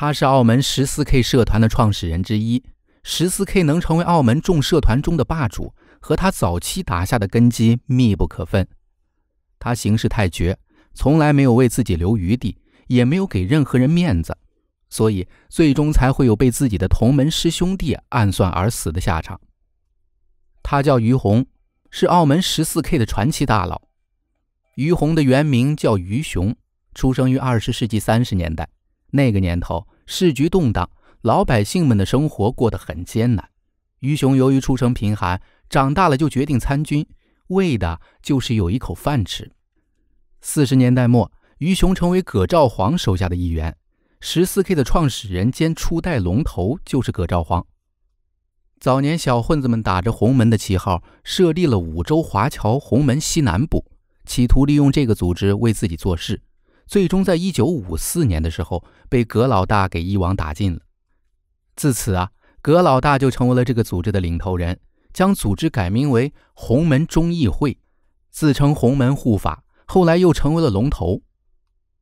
他是澳门十四 K 社团的创始人之一，十四 K 能成为澳门众社团中的霸主，和他早期打下的根基密不可分。他行事太绝，从来没有为自己留余地，也没有给任何人面子，所以最终才会有被自己的同门师兄弟暗算而死的下场。他叫于洪，是澳门十四 K 的传奇大佬。于洪的原名叫于雄，出生于二十世纪三十年代。那个年头，市局动荡，老百姓们的生活过得很艰难。余雄由于出生贫寒，长大了就决定参军，为的就是有一口饭吃。四十年代末，余雄成为葛兆煌手下的一员。十四 K 的创始人兼初代龙头就是葛兆煌。早年，小混子们打着洪门的旗号，设立了五州华侨洪门西南部，企图利用这个组织为自己做事。最终，在一九五四年的时候，被葛老大给一网打尽了。自此啊，葛老大就成为了这个组织的领头人，将组织改名为“洪门忠义会”，自称“洪门护法”。后来又成为了龙头。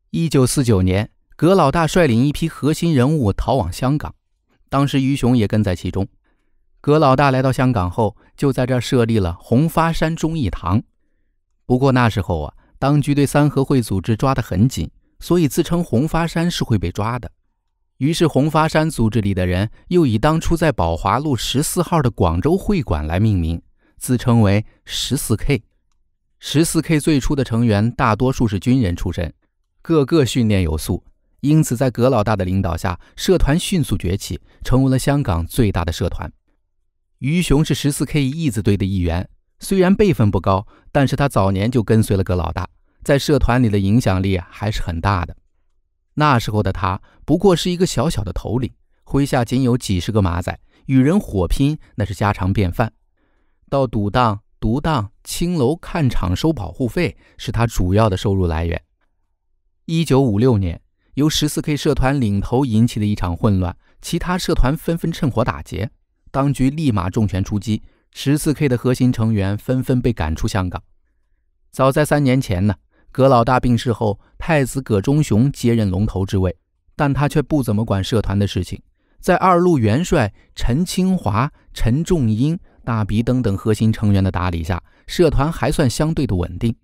一九四九年，葛老大率领一批核心人物逃往香港，当时余雄也跟在其中。葛老大来到香港后，就在这设立了“红发山忠义堂”。不过那时候啊。当局对三合会组织抓得很紧，所以自称红发山是会被抓的。于是，红发山组织里的人又以当初在宝华路十四号的广州会馆来命名，自称为十四 K。十四 K 最初的成员大多数是军人出身，个个训练有素，因此在葛老大的领导下，社团迅速崛起，成为了香港最大的社团。余雄是十四 K 义子队的一员。虽然辈分不高，但是他早年就跟随了个老大，在社团里的影响力还是很大的。那时候的他不过是一个小小的头领，麾下仅有几十个马仔，与人火拼那是家常便饭。到赌档、毒档、青楼看场收保护费，是他主要的收入来源。一九五六年，由十四 K 社团领头引起的一场混乱，其他社团纷纷趁火打劫，当局立马重拳出击。十四 K 的核心成员纷纷被赶出香港。早在三年前呢，葛老大病逝后，太子葛忠雄接任龙头之位，但他却不怎么管社团的事情。在二路元帅陈清华、陈仲英、大鼻等等核心成员的打理下，社团还算相对的稳定。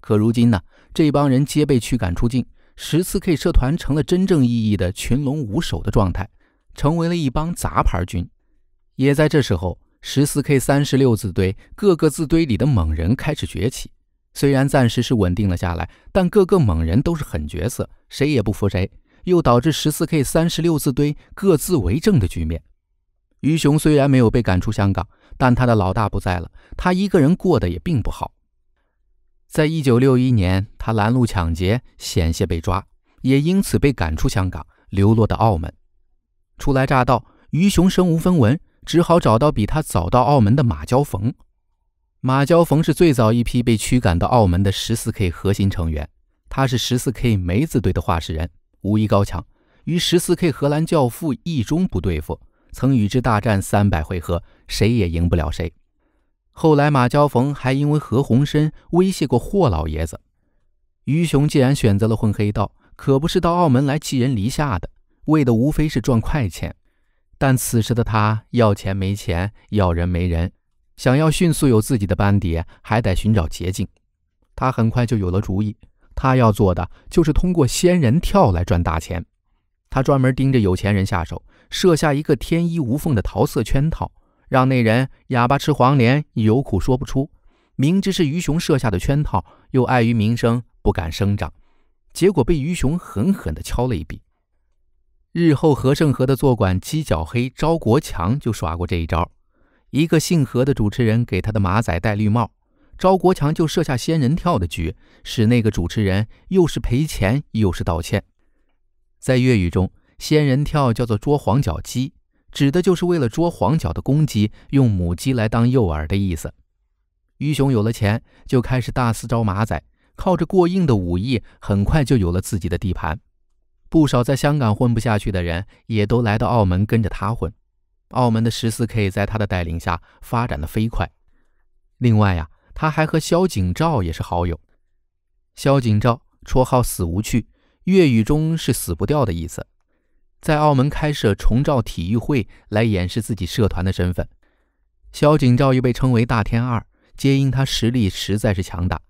可如今呢，这帮人皆被驱赶出境，十四 K 社团成了真正意义的群龙无首的状态，成为了一帮杂牌军。也在这时候。十四 K 三十六字堆，各个字堆里的猛人开始崛起。虽然暂时是稳定了下来，但各个猛人都是狠角色，谁也不服谁，又导致十四 K 三十六字堆各自为政的局面。余雄虽然没有被赶出香港，但他的老大不在了，他一个人过得也并不好。在一九六一年，他拦路抢劫，险些被抓，也因此被赶出香港，流落到澳门。初来乍到，余雄身无分文。只好找到比他早到澳门的马交逢。马交逢是最早一批被驱赶到澳门的十四 K 核心成员，他是十四 K 梅子队的话事人，武艺高强，与十四 K 荷兰教父一中不对付，曾与之大战三百回合，谁也赢不了谁。后来马交逢还因为何鸿燊威胁过霍老爷子。余雄既然选择了混黑道，可不是到澳门来寄人篱下的，为的无非是赚快钱。但此时的他要钱没钱，要人没人，想要迅速有自己的班底，还得寻找捷径。他很快就有了主意，他要做的就是通过仙人跳来赚大钱。他专门盯着有钱人下手，设下一个天衣无缝的桃色圈套，让那人哑巴吃黄连，有苦说不出。明知是鱼雄设下的圈套，又碍于名声不敢声张，结果被鱼雄狠狠地敲了一笔。日后，何盛和的坐馆鸡脚黑招国强就耍过这一招：一个姓何的主持人给他的马仔戴绿帽，招国强就设下“仙人跳”的局，使那个主持人又是赔钱又是道歉。在粤语中，“仙人跳”叫做“捉黄脚鸡”，指的就是为了捉黄脚的公鸡，用母鸡来当诱饵的意思。于雄有了钱，就开始大肆招马仔，靠着过硬的武艺，很快就有了自己的地盘。不少在香港混不下去的人，也都来到澳门跟着他混。澳门的十四 K 在他的带领下发展的飞快。另外呀，他还和萧景照也是好友。萧景照绰号“死无趣”，粤语中是死不掉的意思。在澳门开设重照体育会，来掩饰自己社团的身份。萧景照又被称为“大天二”，皆因他实力实在是强大。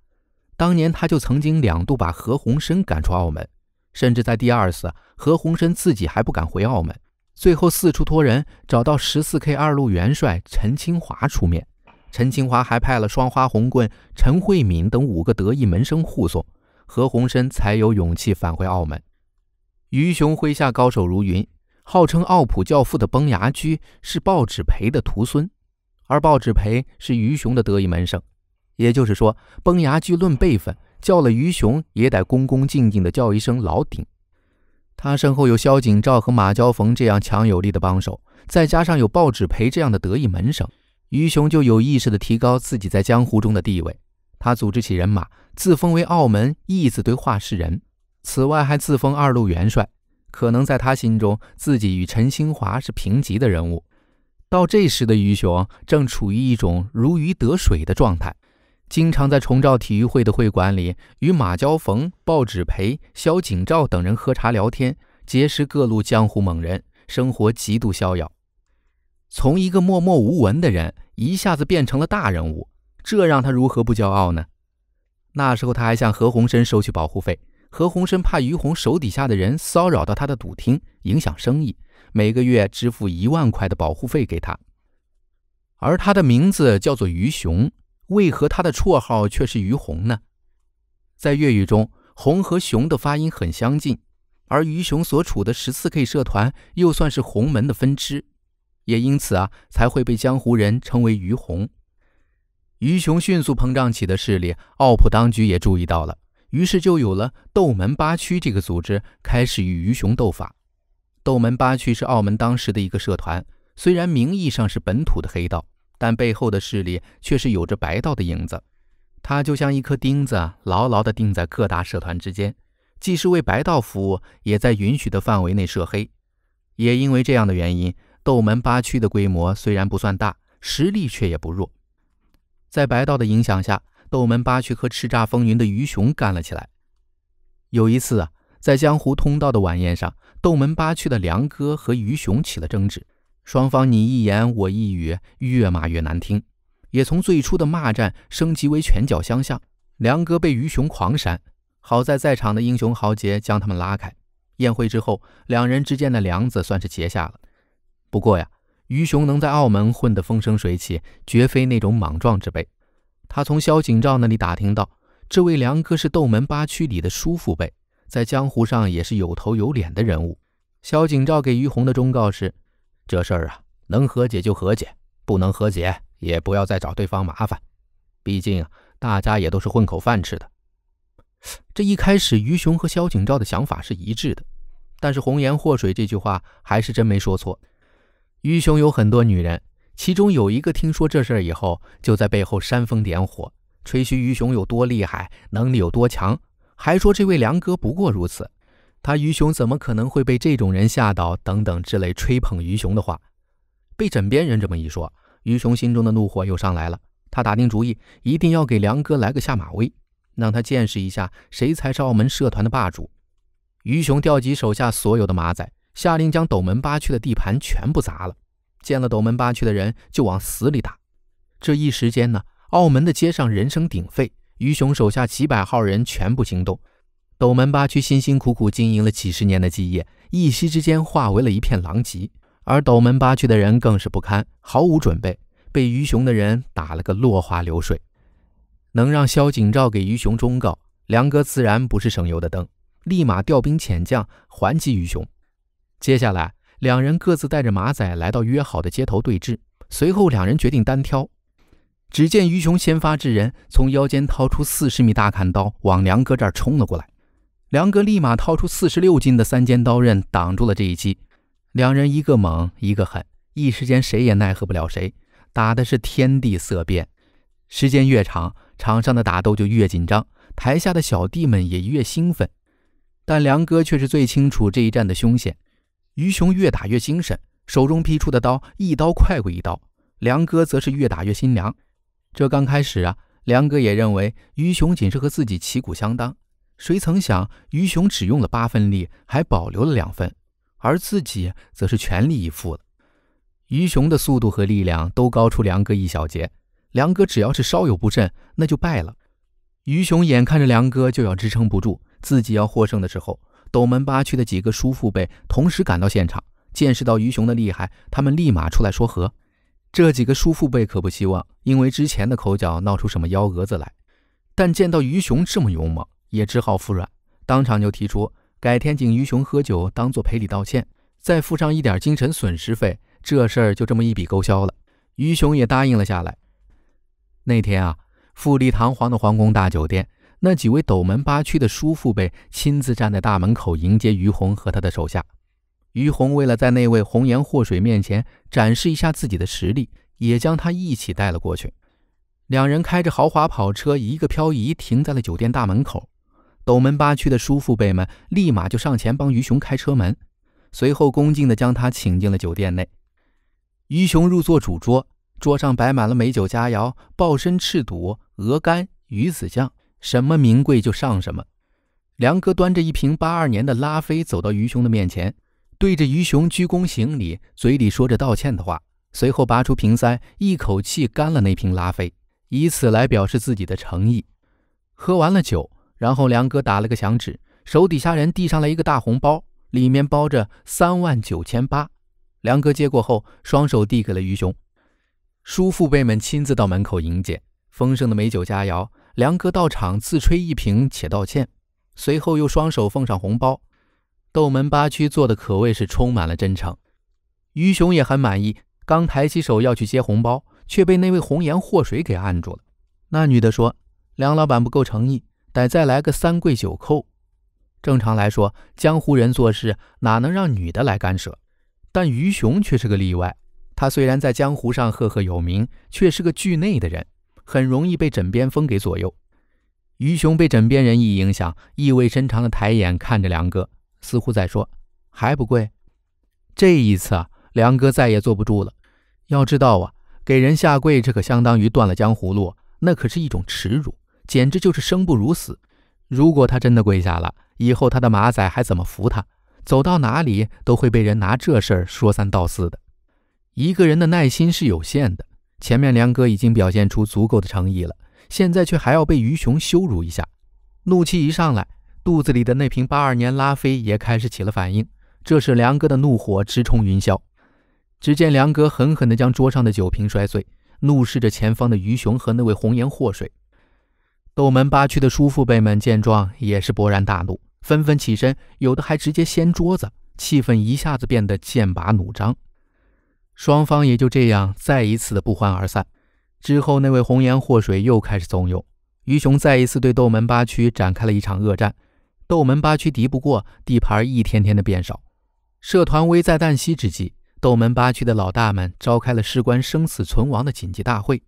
当年他就曾经两度把何鸿燊赶出澳门。甚至在第二次，何鸿燊自己还不敢回澳门，最后四处托人找到十四 K 二路元帅陈清华出面，陈清华还派了双花红棍陈惠敏等五个得意门生护送何鸿燊才有勇气返回澳门。余雄麾下高手如云，号称“奥普教父”的崩牙驹是鲍芷培的徒孙，而鲍芷培是余雄的得意门生，也就是说，崩牙驹论辈分。叫了于雄也得恭恭敬敬的叫一声老顶。他身后有萧景昭和马交逢这样强有力的帮手，再加上有报纸培这样的得意门生，于雄就有意识地提高自己在江湖中的地位。他组织起人马，自封为澳门义字队话事人。此外，还自封二路元帅。可能在他心中，自己与陈兴华是平级的人物。到这时的于雄正处于一种如鱼得水的状态。经常在重照体育会的会馆里与马娇逢、鲍芷培、萧景照等人喝茶聊天，结识各路江湖猛人，生活极度逍遥。从一个默默无闻的人一下子变成了大人物，这让他如何不骄傲呢？那时候他还向何鸿燊收取保护费，何鸿燊怕于洪手底下的人骚扰到他的赌厅，影响生意，每个月支付一万块的保护费给他。而他的名字叫做于雄。为何他的绰号却是于洪呢？在粤语中，“洪”和“熊”的发音很相近，而于熊所处的十四 K 社团又算是洪门的分支，也因此啊，才会被江湖人称为于洪。于熊迅速膨胀起的势力，奥普当局也注意到了，于是就有了斗门八区这个组织开始与于熊斗法。斗门八区是澳门当时的一个社团，虽然名义上是本土的黑道。但背后的势力却是有着白道的影子，他就像一颗钉子，牢牢地钉在各大社团之间，既是为白道服务，也在允许的范围内涉黑。也因为这样的原因，斗门八区的规模虽然不算大，实力却也不弱。在白道的影响下，斗门八区和叱咤风云的鱼雄干了起来。有一次啊，在江湖通道的晚宴上，斗门八区的梁哥和鱼雄起了争执。双方你一言我一语，越骂越难听，也从最初的骂战升级为拳脚相向。梁哥被于雄狂扇，好在在场的英雄豪杰将他们拉开。宴会之后，两人之间的梁子算是结下了。不过呀，于雄能在澳门混得风生水起，绝非那种莽撞之辈。他从萧景照那里打听到，这位梁哥是斗门八区里的叔父辈，在江湖上也是有头有脸的人物。萧景照给于洪的忠告是。这事儿啊，能和解就和解，不能和解也不要再找对方麻烦。毕竟大家也都是混口饭吃的。这一开始，余雄和萧景昭的想法是一致的，但是“红颜祸水”这句话还是真没说错。余雄有很多女人，其中有一个听说这事儿以后，就在背后煽风点火，吹嘘余雄有多厉害，能力有多强，还说这位梁哥不过如此。他于雄怎么可能会被这种人吓倒？等等之类吹捧于雄的话，被枕边人这么一说，于雄心中的怒火又上来了。他打定主意，一定要给梁哥来个下马威，让他见识一下谁才是澳门社团的霸主。于雄调集手下所有的马仔，下令将斗门八区的地盘全部砸了，见了斗门八区的人就往死里打。这一时间呢，澳门的街上人声鼎沸，于雄手下几百号人全部行动。斗门八区辛辛苦苦经营了几十年的基业，一夕之间化为了一片狼藉，而斗门八区的人更是不堪，毫无准备，被于雄的人打了个落花流水。能让萧景昭给于雄忠告，梁哥自然不是省油的灯，立马调兵遣将还击于雄。接下来，两人各自带着马仔来到约好的街头对峙，随后两人决定单挑。只见于雄先发制人，从腰间掏出四十米大砍刀，往梁哥这儿冲了过来。梁哥立马掏出四十六斤的三尖刀刃，挡住了这一击。两人一个猛，一个狠，一时间谁也奈何不了谁，打的是天地色变。时间越长，场上的打斗就越紧张，台下的小弟们也越兴奋。但梁哥却是最清楚这一战的凶险。于雄越打越精神，手中劈出的刀一刀快过一刀。梁哥则是越打越心凉。这刚开始啊，梁哥也认为于雄仅是和自己旗鼓相当。谁曾想，于雄只用了八分力，还保留了两分，而自己则是全力以赴了。于雄的速度和力量都高出梁哥一小截，梁哥只要是稍有不慎，那就败了。于雄眼看着梁哥就要支撑不住，自己要获胜的时候，斗门八区的几个叔父辈同时赶到现场，见识到于雄的厉害，他们立马出来说和。这几个叔父辈可不希望因为之前的口角闹出什么幺蛾子来，但见到于雄这么勇猛。也只好服软，当场就提出改天请于雄喝酒，当做赔礼道歉，再付上一点精神损失费，这事儿就这么一笔勾销了。于雄也答应了下来。那天啊，富丽堂皇的皇宫大酒店，那几位斗门八区的叔父辈亲自站在大门口迎接于洪和他的手下。于洪为了在那位红颜祸水面前展示一下自己的实力，也将他一起带了过去。两人开着豪华跑车，一个漂移停在了酒店大门口。斗门八区的叔父辈们立马就上前帮于雄开车门，随后恭敬地将他请进了酒店内。于雄入座主桌，桌上摆满了美酒佳肴，鲍参翅肚、鹅肝、鱼子酱，什么名贵就上什么。梁哥端着一瓶八二年的拉菲走到于雄的面前，对着于雄鞠躬行礼，嘴里说着道歉的话，随后拔出瓶塞，一口气干了那瓶拉菲，以此来表示自己的诚意。喝完了酒。然后梁哥打了个响指，手底下人递上来一个大红包，里面包着三万九千八。梁哥接过后，双手递给了于雄。叔父辈们亲自到门口迎接，丰盛的美酒佳肴。梁哥到场自吹一瓶，且道歉，随后又双手奉上红包。斗门八区做的可谓是充满了真诚，于雄也很满意。刚抬起手要去接红包，却被那位红颜祸水给按住了。那女的说：“梁老板不够诚意。”得再来个三跪九叩。正常来说，江湖人做事哪能让女的来干涉？但余雄却是个例外。他虽然在江湖上赫赫有名，却是个惧内的人，很容易被枕边风给左右。余雄被枕边人一影响，意味深长的抬眼看着梁哥，似乎在说：“还不跪？”这一次啊，梁哥再也坐不住了。要知道啊，给人下跪，这可相当于断了江湖路，那可是一种耻辱。简直就是生不如死。如果他真的跪下了，以后他的马仔还怎么扶他？走到哪里都会被人拿这事儿说三道四的。一个人的耐心是有限的。前面梁哥已经表现出足够的诚意了，现在却还要被于雄羞辱一下，怒气一上来，肚子里的那瓶八二年拉菲也开始起了反应，这时梁哥的怒火直冲云霄。只见梁哥狠狠地将桌上的酒瓶摔碎，怒视着前方的于雄和那位红颜祸水。斗门八区的叔父辈们见状也是勃然大怒，纷纷起身，有的还直接掀桌子，气氛一下子变得剑拔弩张。双方也就这样再一次的不欢而散。之后，那位红颜祸水又开始怂恿于雄，再一次对斗门八区展开了一场恶战。斗门八区敌不过，地盘一天天的变少，社团危在旦夕之际，斗门八区的老大们召开了事关生死存亡的紧急大会。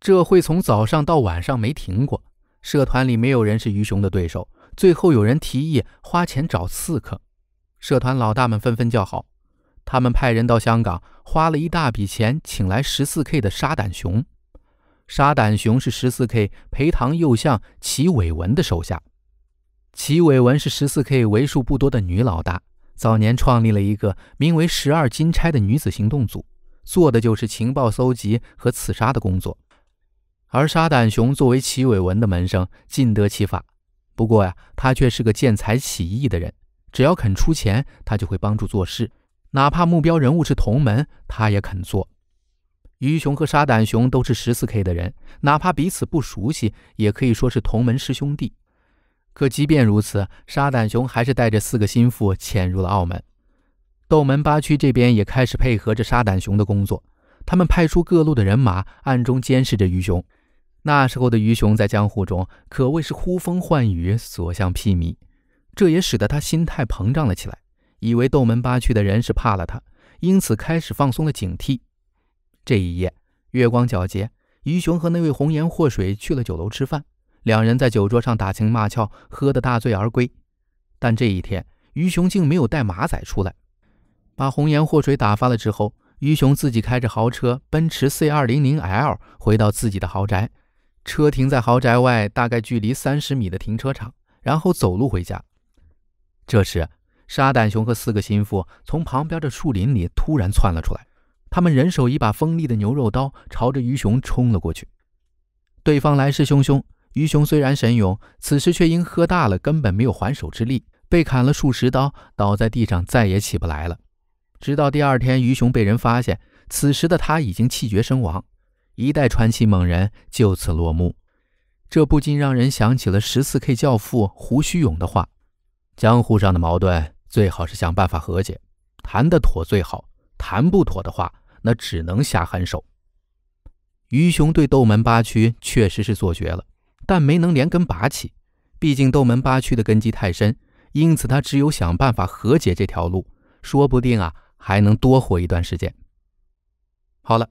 这会从早上到晚上没停过。社团里没有人是鱼熊的对手。最后有人提议花钱找刺客，社团老大们纷纷叫好。他们派人到香港，花了一大笔钱请来十四 K 的沙胆熊。沙胆熊是十四 K 陪堂右相齐伟文的手下。齐伟文是十四 K 为数不多的女老大，早年创立了一个名为“十二金钗”的女子行动组，做的就是情报搜集和刺杀的工作。而沙胆雄作为齐伟文的门生，尽得其法。不过呀，他却是个见财起意的人，只要肯出钱，他就会帮助做事，哪怕目标人物是同门，他也肯做。于雄和沙胆雄都是十四 K 的人，哪怕彼此不熟悉，也可以说是同门师兄弟。可即便如此，沙胆雄还是带着四个心腹潜入了澳门。斗门八区这边也开始配合着沙胆雄的工作，他们派出各路的人马，暗中监视着于雄。那时候的于雄在江湖中可谓是呼风唤雨、所向披靡，这也使得他心态膨胀了起来，以为斗门八区的人是怕了他，因此开始放松了警惕。这一夜，月光皎洁，于雄和那位红颜祸水去了酒楼吃饭，两人在酒桌上打情骂俏，喝得大醉而归。但这一天，于雄竟没有带马仔出来，把红颜祸水打发了之后，于雄自己开着豪车奔驰 C 二零零 L 回到自己的豪宅。车停在豪宅外，大概距离三十米的停车场，然后走路回家。这时，沙胆熊和四个心腹从旁边的树林里突然窜了出来，他们人手一把锋利的牛肉刀，朝着鱼熊冲了过去。对方来势汹汹，鱼熊虽然神勇，此时却因喝大了，根本没有还手之力，被砍了数十刀，倒在地上再也起不来了。直到第二天，鱼熊被人发现，此时的他已经气绝身亡。一代传奇猛人就此落幕，这不禁让人想起了十四 K 教父胡须勇的话：“江湖上的矛盾最好是想办法和解，谈得妥最好；谈不妥的话，那只能下狠手。”余雄对斗门八区确实是做绝了，但没能连根拔起。毕竟斗门八区的根基太深，因此他只有想办法和解这条路，说不定啊还能多活一段时间。好了。